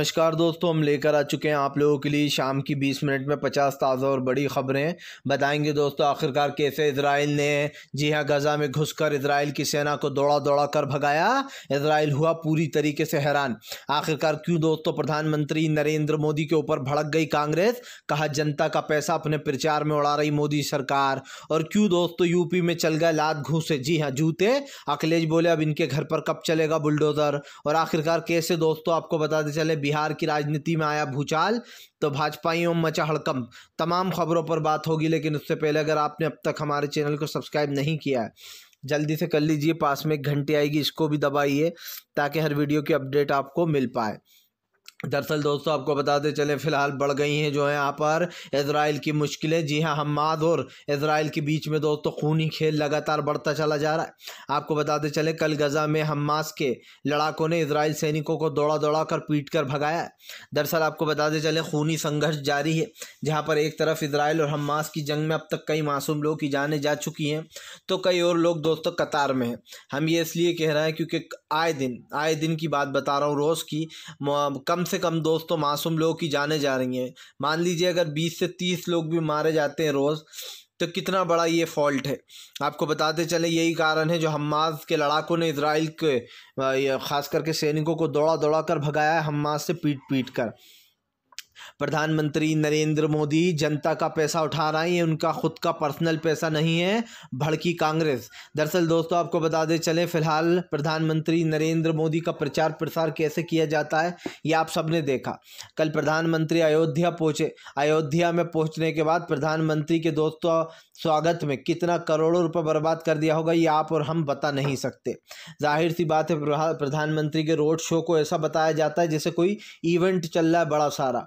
नमस्कार दोस्तों हम लेकर आ चुके हैं आप लोगों के लिए शाम की 20 मिनट में 50 ताज़ा और बड़ी खबरें बताएंगे दोस्तों आखिरकार कैसे इसराइल ने जी हाँ गज़ा में घुसकर इसराइल की सेना को दौड़ा दौड़ा कर भगाया इसराइल हुआ पूरी तरीके से हैरान आखिरकार क्यों दोस्तों प्रधानमंत्री नरेंद्र मोदी के ऊपर भड़क गई कांग्रेस कहा जनता का पैसा अपने प्रचार में उड़ा रही मोदी सरकार और क्यों दोस्तों यूपी में चल गए लात घूसे जी हाँ जूते अखिलेश बोले अब इनके घर पर कब चलेगा बुलडोज़र और आखिरकार कैसे दोस्तों आपको बताते चले बिहार की राजनीति में आया भूचाल तो भाजपा में मचा हड़कम तमाम खबरों पर बात होगी लेकिन उससे पहले अगर आपने अब तक हमारे चैनल को सब्सक्राइब नहीं किया है जल्दी से कर लीजिए पास में एक घंटी आएगी इसको भी दबाइए ताकि हर वीडियो की अपडेट आपको मिल पाए दरअसल दोस्तों आपको बताते चले फ़िलहाल बढ़ गई हैं जो है यहाँ पर इसराइल की मुश्किलें जी हाँ हमाद और इसराइल के बीच में दोस्तों खूनी खेल लगातार बढ़ता चला जा रहा है आपको बताते चले कल गज़ा में हमास के लड़ाकों ने इसराइल सैनिकों को दौड़ा दौड़ा कर पीट कर भगाया दरअसल आपको बताते चले खूनी संघर्ष जारी है जहाँ पर एक तरफ इसराइल और हमास की जंग में अब तक कई मासूम लोग की जाने जा चुकी हैं तो कई और लोग दोस्तों कतार में हैं हम ये इसलिए कह रहे हैं क्योंकि आए दिन आए दिन की बात बता रहा हूँ रोज़ की कम से कम दोस्तों तो मासूम लोगों की जाने जा रही हैं मान लीजिए अगर बीस से तीस लोग भी मारे जाते हैं रोज़ तो कितना बड़ा ये फॉल्ट है आपको बताते चले यही कारण है जो हमास के लड़ाकों ने इसराइल के ख़ास करके सैनिकों को दौड़ा दौड़ा कर भगाया है हमास से पीट पीट कर प्रधानमंत्री नरेंद्र मोदी जनता का पैसा उठा रहे हैं उनका खुद का पर्सनल पैसा नहीं है भड़की कांग्रेस दरअसल दोस्तों आपको बता दें चले फिलहाल प्रधानमंत्री नरेंद्र मोदी का प्रचार प्रसार कैसे किया जाता है ये आप सबने देखा कल प्रधानमंत्री अयोध्या पहुंचे अयोध्या में पहुंचने के बाद प्रधानमंत्री के दोस्तों स्वागत में कितना करोड़ों रुपये बर्बाद कर दिया होगा ये आप और हम बता नहीं सकते जाहिर सी बात है प्रधानमंत्री के रोड शो को ऐसा बताया जाता है जैसे कोई इवेंट चल रहा है बड़ा सारा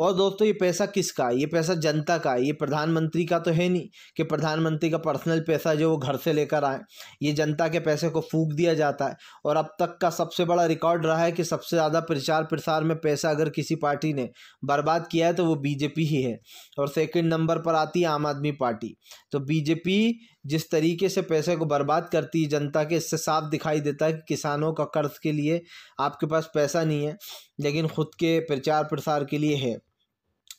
और दोस्तों ये पैसा किसका है ये पैसा जनता का है ये प्रधानमंत्री का तो है नहीं कि प्रधानमंत्री का पर्सनल पैसा जो वो घर से लेकर आए ये जनता के पैसे को फूक दिया जाता है और अब तक का सबसे बड़ा रिकॉर्ड रहा है कि सबसे ज़्यादा प्रचार प्रसार में पैसा अगर किसी पार्टी ने बर्बाद किया है तो वो बीजेपी ही है और सेकेंड नंबर पर आती है आम आदमी पार्टी तो बीजेपी जिस तरीके से पैसे को बर्बाद करती है जनता के इससे साफ दिखाई देता है कि किसानों का कर्ज के लिए आपके पास पैसा नहीं है लेकिन खुद के प्रचार प्रसार के लिए है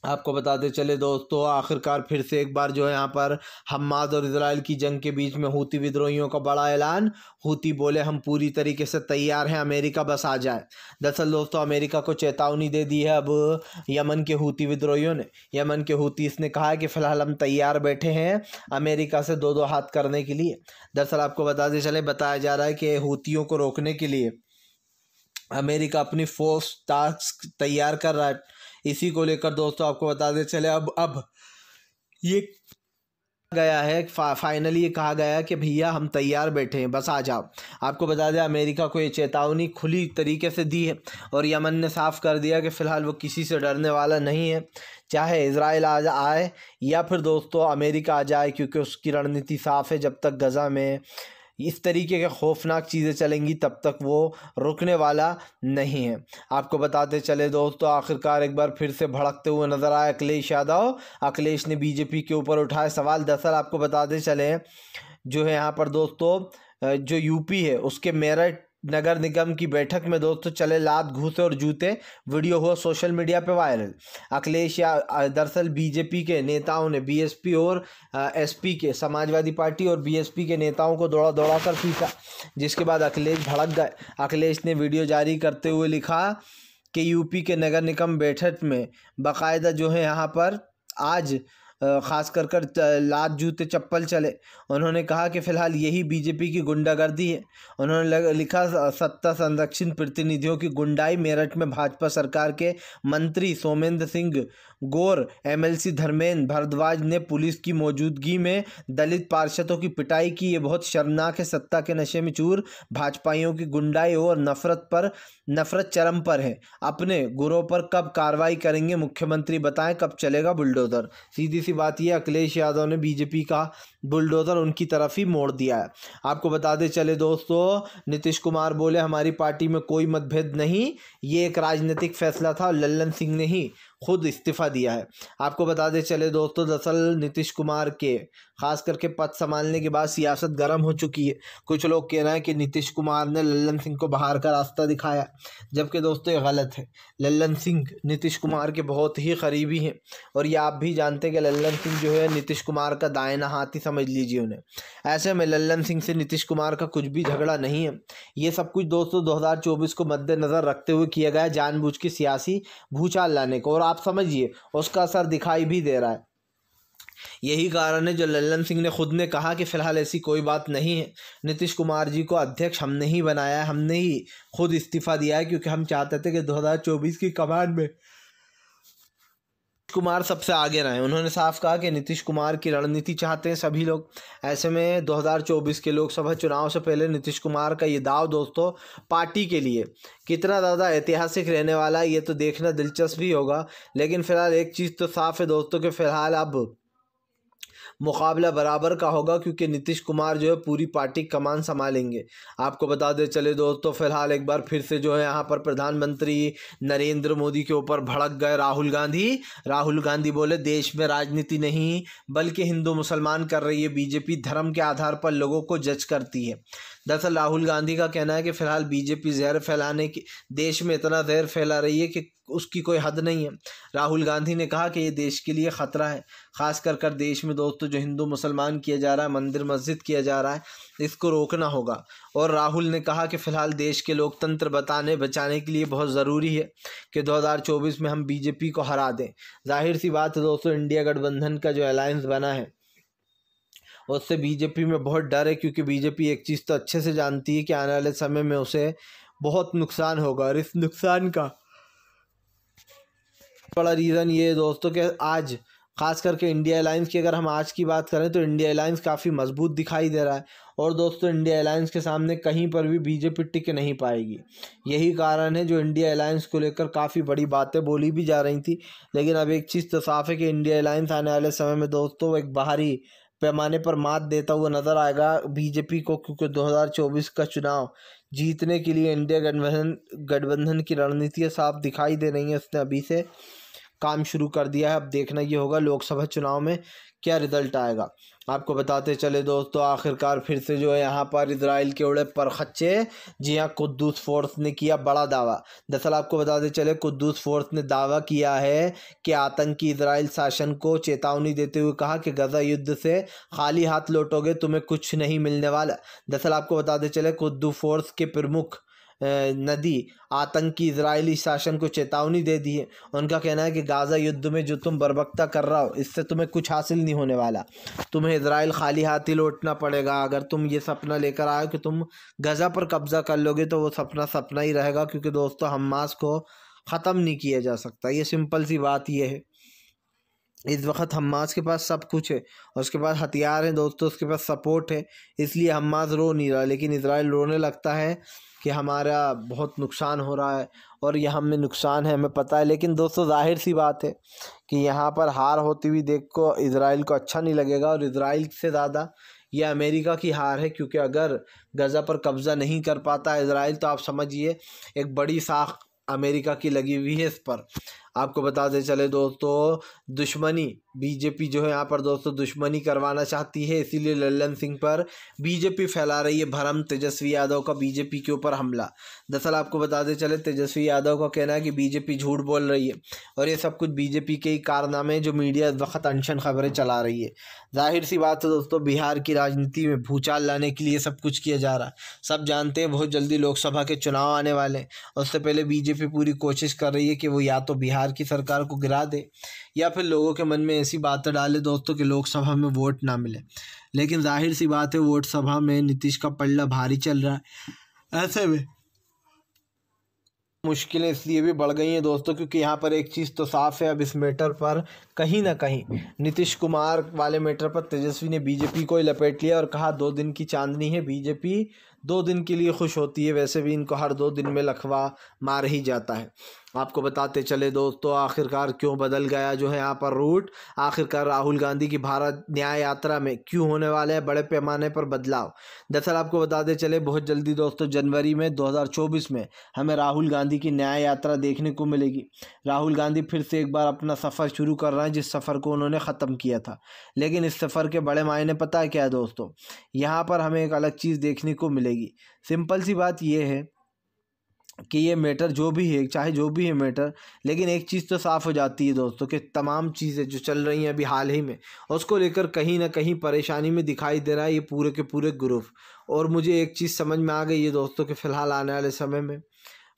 आपको बताते चले दोस्तों आखिरकार फिर से एक बार जो है यहाँ पर हमाद और इसराइल की जंग के बीच में हूती विद्रोहियों का बड़ा ऐलान हूती बोले हम पूरी तरीके से तैयार हैं अमेरिका बस आ जाए दरअसल दोस्तों अमेरिका को चेतावनी दे दी है अब यमन के हूती विद्रोहियों ने यमन के हूती इसने कहा कि फ़िलहाल हम तैयार बैठे हैं अमेरिका से दो दो हाथ करने के लिए दरअसल आपको बताते चले बताया जा रहा है कि हूतियों को रोकने के लिए अमेरिका अपनी फोर्स टास्क तैयार कर रहा है इसी को लेकर दोस्तों आपको बता दें चले अब अब ये गया है फा, फाइनली ये कहा गया कि भैया हम तैयार बैठे हैं बस आ जाओ आपको बता दें अमेरिका को ये चेतावनी खुली तरीके से दी है और यमन ने साफ कर दिया कि फ़िलहाल वो किसी से डरने वाला नहीं है चाहे इसराइल आ आए या फिर दोस्तों अमेरिका आ जाए क्योंकि उसकी रणनीति साफ़ है जब तक गज़ा में इस तरीके के खौफनाक चीज़ें चलेंगी तब तक वो रुकने वाला नहीं है आपको बताते चले दोस्तों आखिरकार एक बार फिर से भड़कते हुए नजर आए अखिलेश यादव अखिलेश ने बीजेपी के ऊपर उठाए सवाल दरअसल आपको बताते चले जो है यहाँ पर दोस्तों जो यूपी है उसके मेरठ नगर निगम की बैठक में दोस्तों चले लात घूसे और जूते वीडियो हुआ सोशल मीडिया पर वायरल अखिलेश या दरअसल बीजेपी के नेताओं ने बीएसपी और एसपी के समाजवादी पार्टी और बीएसपी के नेताओं को दौड़ा दौड़ा कर पीटा जिसके बाद अखिलेश भड़क गए अखिलेश ने वीडियो जारी करते हुए लिखा कि यूपी के नगर निगम बैठक में बाकायदा जो है यहाँ पर आज ख़ास कर कर लात जूते चप्पल चले उन्होंने कहा कि फ़िलहाल यही बीजेपी की गुंडागर्दी है उन्होंने लिखा सत्ता संरक्षित प्रतिनिधियों की गुंडाई मेरठ में भाजपा सरकार के मंत्री सोमेंद्र सिंह गौर एमएलसी धर्मेंद्र भारद्वाज ने पुलिस की मौजूदगी में दलित पार्षदों की पिटाई की ये बहुत शर्मनाक है सत्ता के नशे में चूर भाजपाइयों की गुंडाई और नफरत पर नफरत चरम पर है अपने गुरों पर कब कार्रवाई करेंगे मुख्यमंत्री बताएं कब चलेगा बुलडोजर सीधी सी बात यह अखिलेश यादव ने बीजेपी का बुलडोज़र उनकी तरफ ही मोड़ दिया है आपको बताते चले दोस्तों नीतीश कुमार बोले हमारी पार्टी में कोई मतभेद नहीं ये एक राजनीतिक फैसला था लल्लन सिंह ने ही खुद इस्तीफा दिया है आपको बताते चले दोस्तों दरअसल नीतीश कुमार के ख़ास करके पद संभालने के बाद सियासत गर्म हो चुकी है कुछ लोग कह रहे हैं कि नीतीश कुमार ने लल्लन सिंह को बाहर का रास्ता दिखाया जबकि दोस्तों ये गलत है लल्लन सिंह नीतीश कुमार के बहुत ही करीबी हैं और ये आप भी जानते हैं कि लल्लन सिंह जो है नीतीश कुमार का दायना हाथ ही समझ लीजिए उन्हें ऐसे में लल्लन सिंह से नीतीश कुमार का कुछ भी झगड़ा नहीं है ये सब कुछ दोस्तों चौबीस को मद्देनज़र रखते हुए किया गया जानबूझ के सियासी भूचाल लाने को और आप समझिए उसका असर दिखाई भी दे रहा है यही कारण है जो लल्लन सिंह ने खुद ने कहा कि फ़िलहाल ऐसी कोई बात नहीं है नीतीश कुमार जी को अध्यक्ष हमने ही बनाया है हमने ही खुद इस्तीफ़ा दिया है क्योंकि हम चाहते थे कि 2024 की कमांड में कुमार सबसे आगे रहे उन्होंने साफ कहा कि नीतीश कुमार की रणनीति चाहते हैं सभी लोग ऐसे में 2024 के लोकसभा चुनाव से पहले नीतीश कुमार का ये दाव दोस्तों पार्टी के लिए कितना ज़्यादा ऐतिहासिक रहने वाला है ये तो देखना दिलचस्प ही होगा लेकिन फ़िलहाल एक चीज़ तो साफ है दोस्तों कि फ़िलहाल अब मुकाबला बराबर का होगा क्योंकि नीतीश कुमार जो है पूरी पार्टी कमान संभालेंगे आपको बता दें चले दोस्तों फिलहाल एक बार फिर से जो है यहाँ पर प्रधानमंत्री नरेंद्र मोदी के ऊपर भड़क गए राहुल गांधी राहुल गांधी बोले देश में राजनीति नहीं बल्कि हिंदू मुसलमान कर रही है बीजेपी धर्म के आधार पर लोगों को जज करती है दरअसल राहुल गांधी का कहना है कि फ़िलहाल बीजेपी जहर फैलाने की देश में इतना जहर फैला रही है कि उसकी कोई हद नहीं है राहुल गांधी ने कहा कि ये देश के लिए ख़तरा है ख़ास कर कर देश में दोस्तों जो हिंदू मुसलमान किया जा रहा है मंदिर मस्जिद किया जा रहा है इसको रोकना होगा और राहुल ने कहा कि फ़िलहाल देश के लोकतंत्र बताने बचाने के लिए बहुत ज़रूरी है कि 2024 में हम बीजेपी को हरा दें जाहिर सी बात है दोस्तों इंडिया गठबंधन का जो अलायंस बना है उससे बीजेपी में बहुत डर है क्योंकि बीजेपी एक चीज़ तो अच्छे से जानती है कि आने वाले समय में उसे बहुत नुकसान होगा और इस नुकसान का बड़ा रीज़न ये है दोस्तों कि आज खास करके इंडिया एयरलाइंस की अगर हम आज की बात करें तो इंडिया एयरलाइंस काफ़ी मजबूत दिखाई दे रहा है और दोस्तों इंडिया एयरलाइंस के सामने कहीं पर भी बीजेपी टिक नहीं पाएगी यही कारण है जो इंडिया एयरलाइंस को लेकर काफ़ी बड़ी बातें बोली भी जा रही थी लेकिन अब एक चीज़ तो साफ है कि इंडिया एयरलाइंस आने वाले समय में दोस्तों एक बाहरी पैमाने पर मात देता हुआ नजर आएगा बीजेपी को क्योंकि 2024 का चुनाव जीतने के लिए इंडिया गठबंधन गठबंधन की रणनीतियाँ साफ दिखाई दे रही हैं उसने अभी से काम शुरू कर दिया है अब देखना ये होगा लोकसभा चुनाव में क्या रिजल्ट आएगा आपको बताते चले दोस्तों आखिरकार फिर से जो है यहाँ पर इसराइल के उड़े पर खच्चे जी हाँ कुद्दूस फोर्स ने किया बड़ा दावा दरअसल आपको बताते चले कुद्दूस फोर्स ने दावा किया है कि आतंकी इसराइल शासन को चेतावनी देते हुए कहा कि गजा युद्ध से खाली हाथ लौटोगे तुम्हें कुछ नहीं मिलने वाला दरअसल आपको बताते चले कुद्दू फोर्स के प्रमुख नदी आतंकी इसराइली शासन को चेतावनी दे दी है उनका कहना है कि गाज़ा युद्ध में जो तुम बर्बकता कर रहा हो इससे तुम्हें कुछ हासिल नहीं होने वाला तुम्हें इसराइल खाली हाथ ही लौटना पड़ेगा अगर तुम ये सपना लेकर आए कि तुम गज़ा पर कब्ज़ा कर लोगे तो वो सपना सपना ही रहेगा क्योंकि दोस्तों हमास को ख़त्म नहीं किया जा सकता ये सिंपल सी बात यह है इस वक्त हमास के पास सब कुछ है और उसके पास हथियार हैं दोस्तों उसके पास सपोर्ट है इसलिए हमास रो नहीं रहा लेकिन इसराइल रोने लगता है कि हमारा बहुत नुकसान हो रहा है और यह हमें नुकसान है हमें पता है लेकिन दोस्तों जाहिर सी बात है कि यहाँ पर हार होती हुई देख को इसराइल को अच्छा नहीं लगेगा और इसराइल से ज़्यादा यह अमेरिका की हार है क्योंकि अगर गज़ा पर कब्ज़ा नहीं कर पाता इसराइल तो आप समझिए एक बड़ी साख अमेरिका की लगी हुई है इस पर आपको बताते चले दोस्तों दुश्मनी बीजेपी जो है यहाँ पर दोस्तों दुश्मनी करवाना चाहती है इसीलिए लल्लन सिंह पर बीजेपी फैला रही है भरम तेजस्वी यादव का बीजेपी के ऊपर हमला दरअसल आपको बताते चले तेजस्वी यादव का कहना है कि बीजेपी झूठ बोल रही है और ये सब कुछ बीजेपी के ही कारनामे जो मीडिया इस वक्त अनशन खबरें चला रही है जाहिर सी बात है दोस्तों बिहार की राजनीति में भूचाल लाने के लिए सब कुछ किया जा रहा है सब जानते हैं बहुत जल्दी लोकसभा के चुनाव आने वाले हैं उससे पहले बीजेपी पूरी कोशिश कर रही है कि वो या तो बिहार बिहार की सरकार को गिरा दे या फिर लोगों के मन में ऐसी बातें डाले दोस्तों कि लोकसभा में वोट ना मिले लेकिन जाहिर सी बात है वोट सभा में नीतीश का पल्ला भारी चल रहा है ऐसे में मुश्किलें इसलिए भी बढ़ गई हैं दोस्तों क्योंकि यहाँ पर एक चीज़ तो साफ है अब इस मैटर पर कहीं ना कहीं नीतीश कुमार वाले मैटर पर तेजस्वी ने बीजेपी को लपेट लिया और कहा दो दिन की चांदनी है बीजेपी दो दिन के लिए खुश होती है वैसे भी इनको हर दो दिन में लखवा मार ही जाता है आपको बताते चले दोस्तों आखिरकार क्यों बदल गया जो है यहाँ पर रूट आखिरकार राहुल गांधी की भारत न्याय यात्रा में क्यों होने वाले है बड़े पैमाने पर बदलाव दरअसल आपको बताते चले बहुत जल्दी दोस्तों जनवरी में 2024 में हमें राहुल गांधी की न्याय यात्रा देखने को मिलेगी राहुल गांधी फिर से एक बार अपना सफ़र शुरू कर रहे हैं जिस सफ़र को उन्होंने ख़त्म किया था लेकिन इस सफ़र के बड़े मायने पता क्या है दोस्तों यहाँ पर हमें एक अलग चीज़ देखने को मिलेगी सिंपल सी बात यह है कि ये मैटर जो भी है चाहे जो भी है मैटर लेकिन एक चीज़ तो साफ़ हो जाती है दोस्तों कि तमाम चीज़ें जो चल रही हैं अभी हाल ही में उसको लेकर कहीं ना कहीं परेशानी में दिखाई दे रहा है ये पूरे के पूरे ग्रुप और मुझे एक चीज़ समझ में आ गई है दोस्तों कि फ़िलहाल आने वाले समय में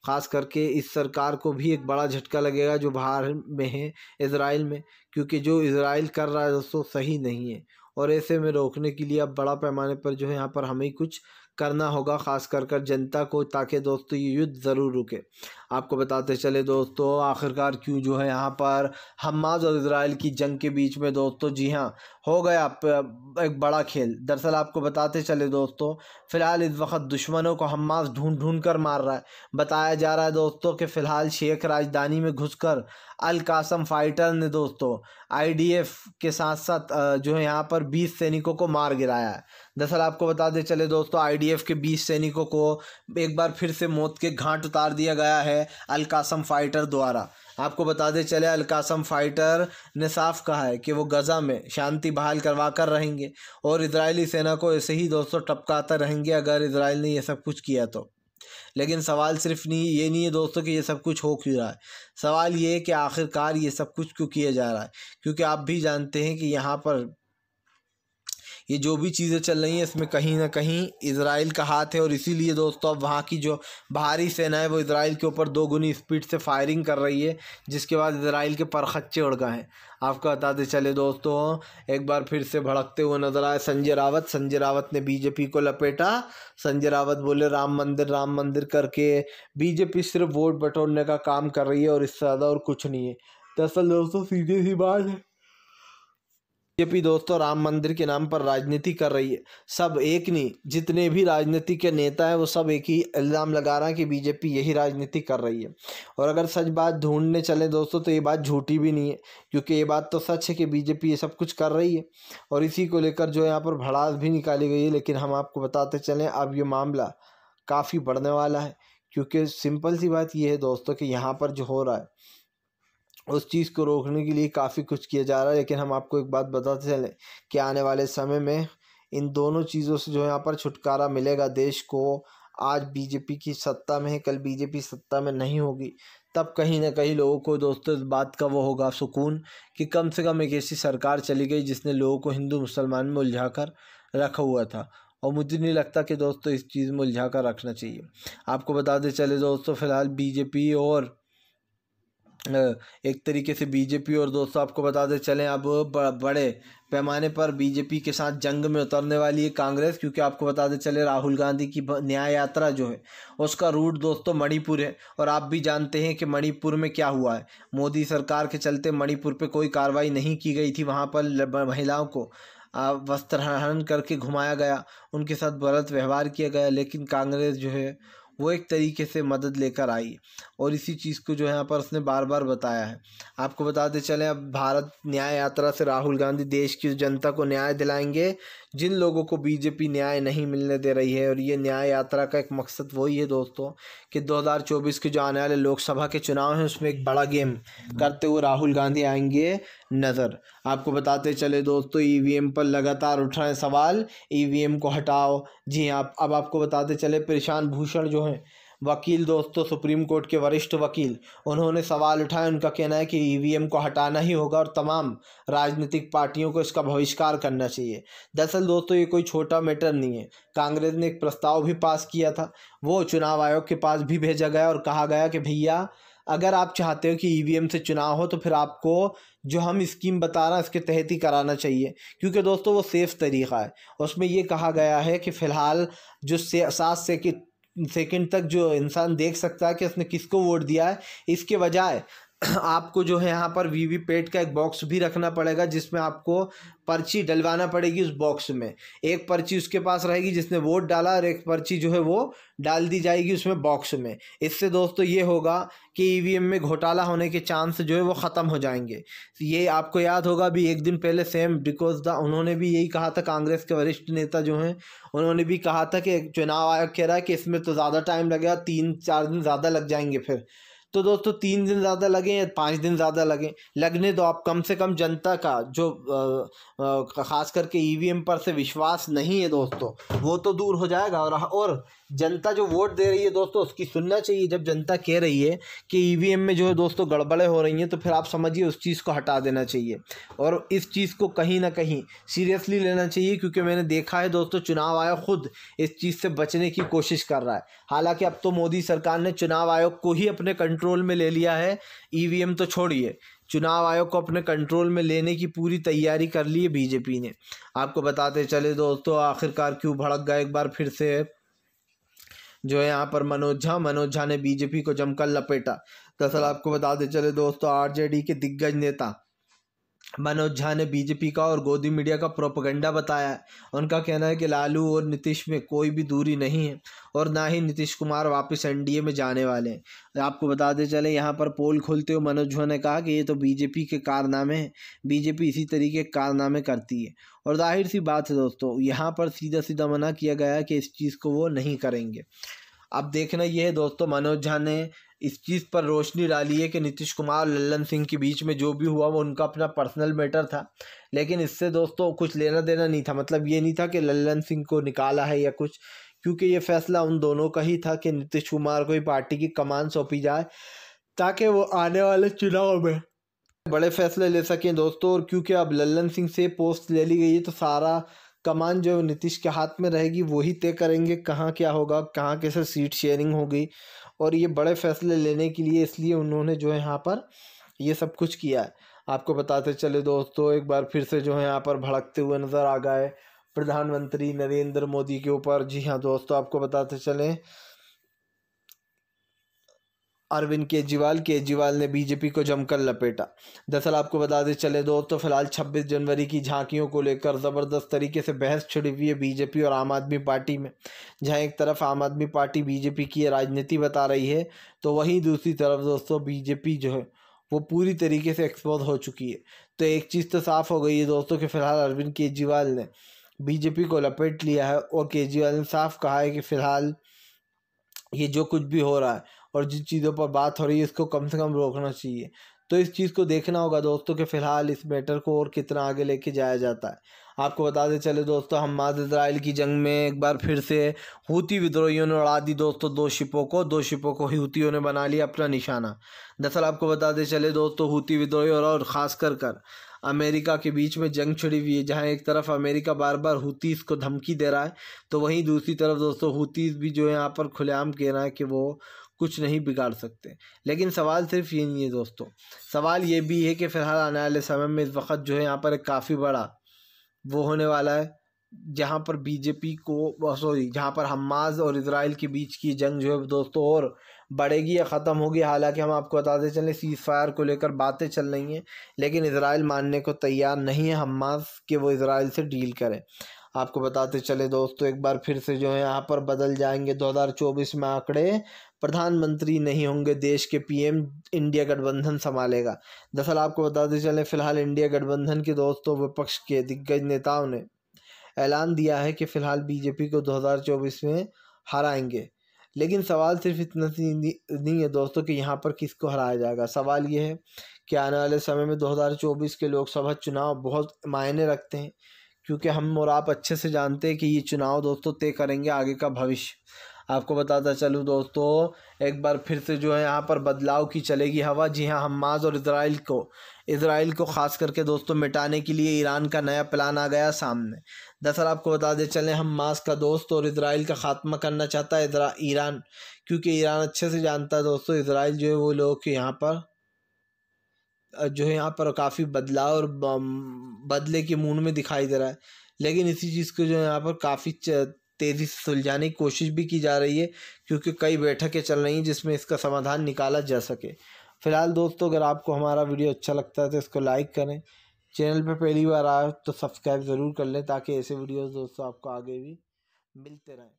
ख़ास करके इस सरकार को भी एक बड़ा झटका लगेगा जो बाहर में है इसराइल में क्योंकि जो इसराइल कर रहा है दोस्तों सही नहीं है और ऐसे में रोकने के लिए अब बड़ा पैमाने पर जो है यहाँ पर हमें कुछ करना होगा ख़ास कर कर जनता को ताकि दोस्तों ये युद्ध ज़रूर रुके आपको बताते चले दोस्तों आखिरकार क्यों जो है यहाँ पर हमास और इसराइल की जंग के बीच में दोस्तों जी हाँ हो गया एक बड़ा खेल दरअसल आपको बताते चले दोस्तों फ़िलहाल इस वक्त दुश्मनों को हमास ढूंढ ढूंढ कर मार रहा है बताया जा रहा है दोस्तों कि फ़िलहाल शेख राजधानी में घुस कर अलकासम फाइटर ने दोस्तों आई के साथ साथ जो है यहाँ पर बीस सैनिकों को मार गिराया है दरअसल आपको बताते चले दोस्तों आईडीएफ के 20 सैनिकों को एक बार फिर से मौत के घाट उतार दिया गया है अलकासम फाइटर द्वारा आपको बताते चले अलकासम फाइटर ने साफ कहा है कि वो गज़ा में शांति बहाल करवा कर रहेंगे और इसराइली सेना को ऐसे ही दोस्तों टपकाता रहेंगे अगर इसराइल ने यह सब कुछ किया तो लेकिन सवाल सिर्फ नहीं ये नहीं है दोस्तों कि ये सब कुछ हो क्यों रहा है सवाल ये है कि आखिरकार ये सब कुछ क्यों किया जा रहा है क्योंकि आप भी जानते हैं कि यहाँ पर ये जो भी चीज़ें चल रही हैं इसमें कहीं ना कहीं इसराइल का हाथ है और इसीलिए दोस्तों अब वहाँ की जो बाहरी सेना है वो इसराइल के ऊपर दो गुनी स्पीड से फायरिंग कर रही है जिसके बाद इसराइल के परखच्चे उड़ गए हैं आपको बताते चले दोस्तों एक बार फिर से भड़कते हुए नजर आए संजय रावत संजय रावत ने बीजेपी को लपेटा संजय रावत बोले राम मंदिर राम मंदिर करके बीजेपी सिर्फ वोट बटोरने का काम कर रही है और इससे ज़्यादा और कुछ नहीं है दरअसल दोस्तों सीधी सी बात है बीजेपी दोस्तों राम मंदिर के नाम पर राजनीति कर रही है सब एक नहीं जितने भी राजनीति के नेता हैं वो सब एक ही इल्ज़ाम लगा रहे हैं कि बीजेपी यही राजनीति कर रही है और अगर सच बात ढूंढने चले दोस्तों तो ये बात झूठी भी नहीं है क्योंकि ये बात तो सच है कि बीजेपी ये सब कुछ कर रही है और इसी को लेकर जो यहाँ पर भड़ास भी निकाली गई है लेकिन हम आपको बताते चलें अब ये मामला काफ़ी बढ़ने वाला है क्योंकि सिंपल सी बात ये है दोस्तों कि यहाँ पर जो हो रहा है उस चीज़ को रोकने के लिए काफ़ी कुछ किया जा रहा है लेकिन हम आपको एक बात बताते चलें कि आने वाले समय में इन दोनों चीज़ों से जो यहाँ पर छुटकारा मिलेगा देश को आज बीजेपी की सत्ता में है कल बीजेपी सत्ता में नहीं होगी तब कहीं ना कहीं लोगों को दोस्तों इस बात का वो होगा सुकून कि कम से कम एक ऐसी सरकार चली गई जिसने लोगों को हिंदू मुसलमान में उलझा कर रखा हुआ था और मुझे नहीं लगता कि दोस्तों इस चीज़ में उलझा कर रखना चाहिए आपको बताते चले दोस्तों फ़िलहाल बीजेपी और एक तरीके से बीजेपी और दोस्तों आपको बताते चलें अब बड़े पैमाने पर बीजेपी के साथ जंग में उतरने वाली है कांग्रेस क्योंकि आपको बताते चले राहुल गांधी की न्याय यात्रा जो है उसका रूट दोस्तों मणिपुर है और आप भी जानते हैं कि मणिपुर में क्या हुआ है मोदी सरकार के चलते मणिपुर पर कोई कार्रवाई नहीं की गई थी वहाँ पर महिलाओं को वस्त्रहरण करके घुमाया गया उनके साथ गलत व्यवहार किया गया लेकिन कांग्रेस जो है वो एक तरीके से मदद लेकर आई और इसी चीज़ को जो है यहाँ पर उसने बार बार बताया है आपको बताते चले अब भारत न्याय यात्रा से राहुल गांधी देश की जनता को न्याय दिलाएंगे जिन लोगों को बीजेपी न्याय नहीं मिलने दे रही है और ये न्याय यात्रा का एक मकसद वही है दोस्तों कि 2024 के जो आने वाले लोकसभा के चुनाव हैं उसमें एक बड़ा गेम करते हुए राहुल गांधी आएंगे नज़र आपको बताते चले दोस्तों ईवीएम e पर लगातार उठ रहे हैं सवाल ईवीएम e को हटाओ जी हाँ, आप अब आपको बताते चले परेशान भूषण जो हैं वकील दोस्तों सुप्रीम कोर्ट के वरिष्ठ वकील उन्होंने सवाल उठाए उनका कहना है कि ईवीएम e को हटाना ही होगा और तमाम राजनीतिक पार्टियों को इसका बहिष्कार करना चाहिए दरअसल दोस्तों ये कोई छोटा मैटर नहीं है कांग्रेस ने एक प्रस्ताव भी पास किया था वो चुनाव आयोग के पास भी भेजा गया और कहा गया कि भैया अगर आप चाहते हो कि ईवीएम e से चुनाव हो तो फिर आपको जो हम स्कीम बता रहे हैं इसके तहत ही कराना चाहिए क्योंकि दोस्तों वो सेफ तरीका है उसमें ये कहा गया है कि फ़िलहाल जो से सात सेकेंड सेकंड तक जो इंसान देख सकता है कि उसने किसको वोट दिया है इसके बजाय आपको जो है यहाँ पर वी वी पेट का एक बॉक्स भी रखना पड़ेगा जिसमें आपको पर्ची डलवाना पड़ेगी उस बॉक्स में एक पर्ची उसके पास रहेगी जिसने वोट डाला और एक पर्ची जो है वो डाल दी जाएगी उसमें बॉक्स में इससे दोस्तों ये होगा कि ईवीएम में घोटाला होने के चांस जो है वो ख़त्म हो जाएंगे ये आपको याद होगा अभी एक दिन पहले सेम बिकॉज द उन्होंने भी यही कहा था कांग्रेस के वरिष्ठ नेता जो हैं उन्होंने भी कहा था कि चुनाव आयोग कह रहा है कि इसमें तो ज़्यादा टाइम लगेगा तीन चार दिन ज़्यादा लग जाएंगे फिर तो दोस्तों तीन दिन ज़्यादा लगें या पाँच दिन ज़्यादा लगें लगने दो आप कम से कम जनता का जो ख़ास करके ई वी एम पर से विश्वास नहीं है दोस्तों वो तो दूर हो जाएगा और और जनता जो वोट दे रही है दोस्तों उसकी सुनना चाहिए जब जनता कह रही है कि ईवीएम e में जो है दोस्तों गड़बड़े हो रही हैं तो फिर आप समझिए उस चीज़ को हटा देना चाहिए और इस चीज़ को कहीं ना कहीं सीरियसली लेना चाहिए क्योंकि मैंने देखा है दोस्तों चुनाव आयोग खुद इस चीज़ से बचने की कोशिश कर रहा है हालांकि अब तो मोदी सरकार ने चुनाव आयोग को ही अपने कंट्रोल में ले लिया है ई e तो छोड़िए चुनाव आयोग को अपने कंट्रोल में लेने की पूरी तैयारी कर ली है बीजेपी ने आपको बताते चले दोस्तों आखिरकार क्यों भड़क गए एक बार फिर से जो है यहाँ पर मनोज झा मनोज झा ने बीजेपी को जमकर लपेटा दरअसल आपको बता दे चले दोस्तों आरजेडी के दिग्गज नेता मनोज झा ने बीजेपी का और गोदी मीडिया का प्रोपगंडा बताया उनका कहना है कि लालू और नीतीश में कोई भी दूरी नहीं है और ना ही नीतीश कुमार वापस एनडीए में जाने वाले हैं आपको बताते चले यहाँ पर पोल खोलते हुए मनोज झा ने कहा कि ये तो बीजेपी के कारनामे हैं बीजेपी इसी तरीके के कारनामे करती है और जाहिर सी बात है दोस्तों यहाँ पर सीधा सीधा मना किया गया कि इस चीज़ को वो नहीं करेंगे अब देखना यह है दोस्तों मनोज झा ने इस चीज़ पर रोशनी डाली है कि नीतीश कुमार और लल्लन सिंह के बीच में जो भी हुआ वो उनका अपना पर्सनल मैटर था लेकिन इससे दोस्तों कुछ लेना देना नहीं था मतलब ये नहीं था कि लल्लन सिंह को निकाला है या कुछ क्योंकि ये फैसला उन दोनों का ही था कि नीतीश कुमार को ही पार्टी की कमान सौंपी जाए ताकि वो आने वाले चुनाव में बड़े फैसले ले सकें दोस्तों और क्योंकि अब लल्लन सिंह से पोस्ट ले ली गई है तो सारा कमान जो नीतीश के हाथ में रहेगी वही तय करेंगे कहाँ क्या होगा कहाँ कैसे सीट शेयरिंग होगी और ये बड़े फैसले लेने के लिए इसलिए उन्होंने जो है यहाँ पर ये सब कुछ किया है आपको बताते चले दोस्तों एक बार फिर से जो है यहाँ पर भड़कते हुए नज़र आ गए प्रधानमंत्री नरेंद्र मोदी के ऊपर जी हाँ दोस्तों आपको बताते चलें अरविंद केजरीवाल केजरीवाल ने बीजेपी को जमकर लपेटा दरअसल आपको बता दें चले दोस्तों फिलहाल 26 जनवरी की झांकियों को लेकर ज़बरदस्त तरीके से बहस छिड़ी हुई है बीजेपी और आम आदमी पार्टी में जहां एक तरफ आम आदमी पार्टी बीजेपी की राजनीति बता रही है तो वहीं दूसरी तरफ दोस्तों बीजेपी जो है वो पूरी तरीके से एक्सपोज हो चुकी है तो एक चीज़ तो साफ़ हो गई है दोस्तों कि फ़िलहाल अरविंद केजरीवाल ने बीजेपी को लपेट लिया है और केजरीवाल ने साफ कहा है कि फ़िलहाल ये जो कुछ भी हो रहा है और जिन चीज़ों पर बात हो रही है इसको कम से कम रोकना चाहिए तो इस चीज़ को देखना होगा दोस्तों कि फ़िलहाल इस मैटर को और कितना आगे लेके जाया जाता है आपको बताते चले दोस्तों माज इसराइल की जंग में एक बार फिर से हूती विद्रोहियों ने उड़ा दी दोस्तों दो शिपों को दो शिपों को हूतियों ने बना लिया अपना निशाना दरअसल आपको बताते चले दोस्तों हूती विद्रोही और ख़ास कर कर अमेरिका के बीच में जंग छिड़ी हुई है जहाँ एक तरफ अमेरिका बार बार हूतीस को धमकी दे रहा है तो वहीं दूसरी तरफ दोस्तों हूतीस भी जो है यहाँ पर खुलेआम कह रहा है कि वो कुछ नहीं बिगाड़ सकते लेकिन सवाल सिर्फ ये नहीं है दोस्तों सवाल ये भी है कि फ़िलहाल आने वाले समय में इस वक्त जो है यहाँ पर काफ़ी बड़ा वो होने वाला है जहाँ पर बीजेपी को सॉरी जहाँ पर हमास और इसराइल के बीच की जंग जो है दोस्तों और बढ़ेगी या ख़त्म होगी हालांकि हम आपको बताते चलें सीज़ फायर को लेकर बातें चल रही हैं लेकिन इसराइल मानने को तैयार नहीं है हमास कि वो इसराइल से डील करें आपको बताते चले दोस्तों एक बार फिर से जो है यहाँ पर बदल जाएंगे 2024 में आंकड़े प्रधानमंत्री नहीं होंगे देश के पीएम इंडिया गठबंधन संभालेगा दरअसल आपको बताते चले फिलहाल इंडिया गठबंधन के दोस्तों विपक्ष के दिग्गज नेताओं ने ऐलान दिया है कि फिलहाल बीजेपी को 2024 में हराएंगे लेकिन सवाल सिर्फ इतना नहीं है दोस्तों कि यहाँ पर किसको हराया जाएगा सवाल ये है कि आने वाले समय में 2024 के लोकसभा चुनाव बहुत मायने रखते हैं क्योंकि हम और आप अच्छे से जानते हैं कि ये चुनाव दोस्तों तय करेंगे आगे का भविष्य आपको बताता चलूँ दोस्तों एक बार फिर से जो है यहाँ पर बदलाव की चलेगी हवा जी हाँ हमाज और इसराइल को इसराइल को ख़ास करके दोस्तों मिटाने के लिए ईरान का नया प्लान आ गया सामने दरअसल आपको बता दें चलें हम मास का दोस्त और इसराइल का खात्मा करना चाहता है ईरान क्योंकि ईरान अच्छे से जानता है दोस्तों इसराइल जो है वो लोग यहाँ पर जो है यहाँ पर काफ़ी बदलाव और बदले के मूड में दिखाई दे रहा है लेकिन इसी चीज़ को जो है यहाँ पर काफ़ी तेज़ी से सुलझाने की कोशिश भी की जा रही है क्योंकि कई बैठकें चल रही हैं जिसमें इसका समाधान निकाला जा सके फ़िलहाल दोस्तों अगर आपको हमारा वीडियो अच्छा लगता है तो इसको लाइक करें चैनल पर पहली बार आए तो सब्सक्राइब ज़रूर कर लें ताकि ऐसे वीडियोज़ दोस्तों आपको आगे भी मिलते रहें